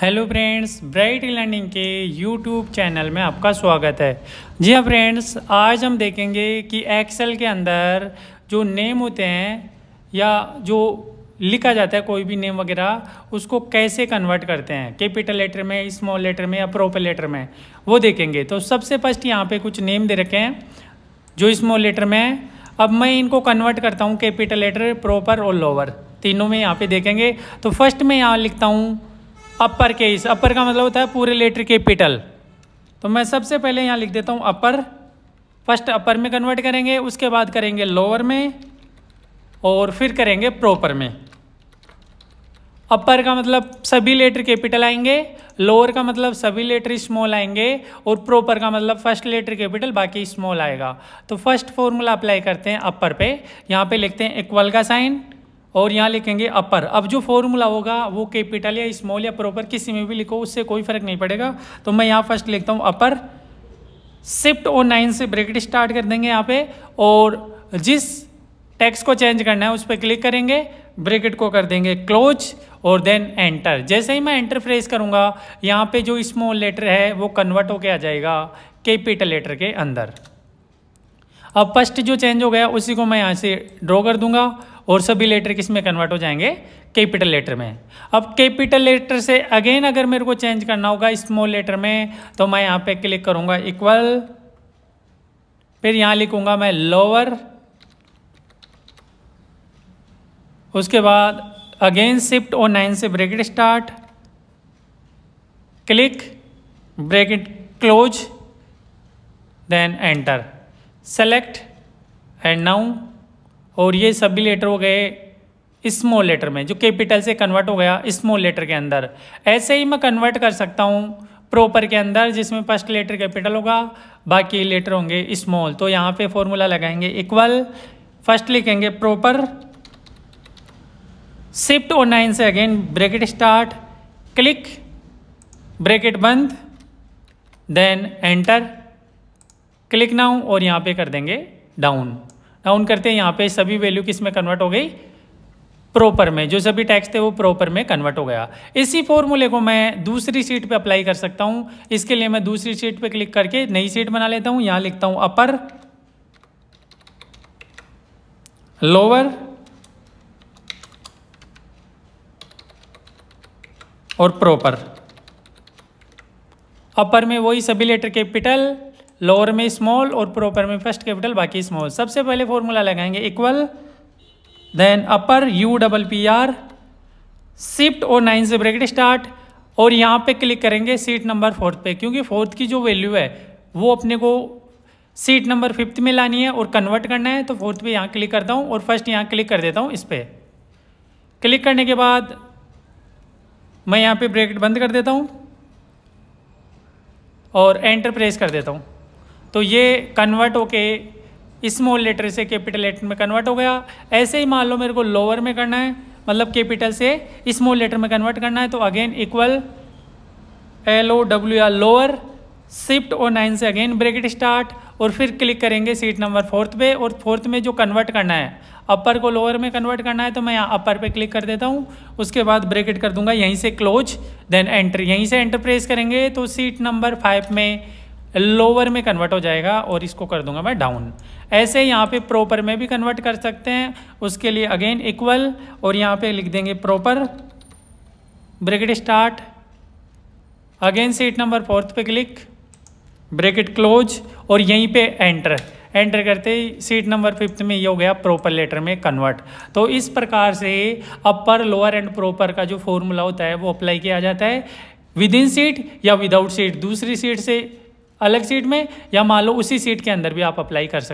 hello friends bright learning के YouTube channel में आपका स्वागत है जी हाँ फ्रेंड्स आज हम देखेंगे कि एक्सेल के अंदर जो नेम होते हैं या जो लिखा जाता है कोई भी नेम वगैरह उसको कैसे कन्वर्ट करते हैं कैपिटल लेटर में स्मॉल लेटर में या प्रोपर लेटर में वो देखेंगे तो सबसे फर्स्ट यहाँ पर कुछ नेम दे रखे हैं जो स्मॉल लेटर में है अब मैं इनको कन्वर्ट करता हूँ कैपिटल लेटर प्रॉपर और लोअर तीनों में यहाँ पर देखेंगे तो फर्स्ट में यहाँ लिखता हूँ अपर केस अपर का मतलब होता है पूरे लेटर के पिटल तो मैं सबसे पहले यहाँ लिख देता हूँ अपर फर्स्ट अपर में कन्वर्ट करेंगे उसके बाद करेंगे लोअर में और फिर करेंगे प्रॉपर में अपर का मतलब सभी लेटर कैपिटल आएंगे लोअर का मतलब सभी लेटर स्मॉल आएंगे और प्रॉपर का मतलब फर्स्ट लेटर कैपिटल बाकी स्मॉल आएगा तो फर्स्ट फॉर्मूला अप्लाई करते हैं अपर पे यहाँ पे लिखते हैं इक्वल का साइन और यहाँ लिखेंगे अपर अब जो फॉर्मूला होगा वो कैपिटल या स्मॉल या प्रॉपर किसी में भी लिखो उससे कोई फर्क नहीं पड़ेगा तो मैं यहाँ फर्स्ट लिखता हूँ अपर शिफ्ट और नाइन से ब्रैकेट स्टार्ट कर देंगे यहाँ पे और जिस टैक्स को चेंज करना है उस पर क्लिक करेंगे ब्रेकेट को कर देंगे क्लोज और देन एंटर जैसे ही मैं एंटर फ्रेस करूँगा यहाँ पे जो स्मॉल लेटर है वो कन्वर्ट होके आ जाएगा कैपिटल लेटर के अंदर अब फर्स्ट जो चेंज हो गया उसी को मैं यहाँ से ड्रॉ कर दूंगा और सभी लेटर किस में कन्वर्ट हो जाएंगे कैपिटल लेटर में अब कैपिटल लेटर से अगेन अगर मेरे को चेंज करना होगा स्मॉल लेटर में तो मैं यहाँ पे क्लिक करूँगा इक्वल फिर यहाँ लिखूँगा मैं लोअर उसके बाद अगेन शिफ्ट और नाइन से bracket start click bracket close then enter select and now और ये सभी लेटर हो गए स्मॉल लेटर में जो कैपिटल से कन्वर्ट हो गया स्मॉल लेटर के अंदर ऐसे ही मैं कन्वर्ट कर सकता हूँ प्रॉपर के अंदर जिसमें फर्स्ट लेटर कैपिटल होगा बाकी लेटर होंगे स्मॉल तो यहाँ पे फॉर्मूला लगाएंगे इक्वल फर्स्ट लिखेंगे प्रॉपर शिफ्ट और नाइन से again bracket start click bracket बंद देन एंटर क्लिक नाउ और यहाँ पे कर देंगे डाउन डाउन करते हैं यहाँ पे सभी वैल्यू किस में कन्वर्ट हो गई प्रॉपर में जो सभी टैक्स थे वो प्रॉपर में कन्वर्ट हो गया इसी फॉर्मूले को मैं दूसरी सीट पे अप्लाई कर सकता हूँ इसके लिए मैं दूसरी सीट पे क्लिक करके नई सीट बना लेता हूँ यहाँ लिखता हूँ अपर लोअर और प्रॉपर अपर में वही सभी लेटर कैपिटल लोअर में स्मॉल और प्रॉपर में फर्स्ट कैपिटल बाकी स्मॉल सबसे पहले फॉर्मूला लगाएंगे equal then upper U double P R shift और नाइन से ब्रेकेट स्टार्ट और यहाँ पे क्लिक करेंगे सीट नंबर फोर्थ पे क्योंकि फोर्थ की जो वैल्यू है वो अपने को सीट नंबर फिफ्थ में लानी है और कन्वर्ट करना है तो फोर्थ पे यहाँ क्लिक करता हूँ और फर्स्ट यहाँ क्लिक कर देता हूँ इस पर क्लिक करने के बाद मैं यहाँ पे ब्रेकेट बंद कर देता हूँ और एंटर प्रेस कर देता हूँ तो ये कन्वर्ट होके स्मॉल लेटर से कैपिटल लेटर में कन्वर्ट हो गया ऐसे ही मान लो मेरे को लोअर में करना है मतलब कैपिटल से स्मॉल लेटर में कन्वर्ट करना है तो again equal L O W R lower shift और नाइन से अगेन ब्रेकेट स्टार्ट और फिर क्लिक करेंगे सीट नंबर फोर्थ पे और फोर्थ में जो कन्वर्ट करना है अपर को लोअर में कन्वर्ट करना है तो मैं यहाँ अपर पे क्लिक कर देता हूँ उसके बाद ब्रेकेट कर दूंगा यहीं से क्लोज देन एंटर यहीं से एंटर प्रेस करेंगे तो सीट नंबर फाइव में लोअर में कन्वर्ट हो जाएगा और इसको कर दूंगा मैं डाउन ऐसे यहाँ पे प्रॉपर में भी कन्वर्ट कर सकते हैं उसके लिए अगेन इक्वल और यहाँ पे लिख देंगे proper bracket start again sheet number fourth पे क्लिक ब्रेकेट क्लोज और यहीं पे एंटर एंटर करते ही सीट नंबर फिफ्थ में ये हो गया प्रॉपर लेटर में कन्वर्ट तो इस प्रकार से अपर लोअर एंड प्रॉपर का जो फॉर्मूला होता है वो अप्लाई किया जाता है विद इन सीट या विदाउट सीट दूसरी सीट से अलग सीट में या मान लो उसी सीट के अंदर भी आप अप्लाई कर सकते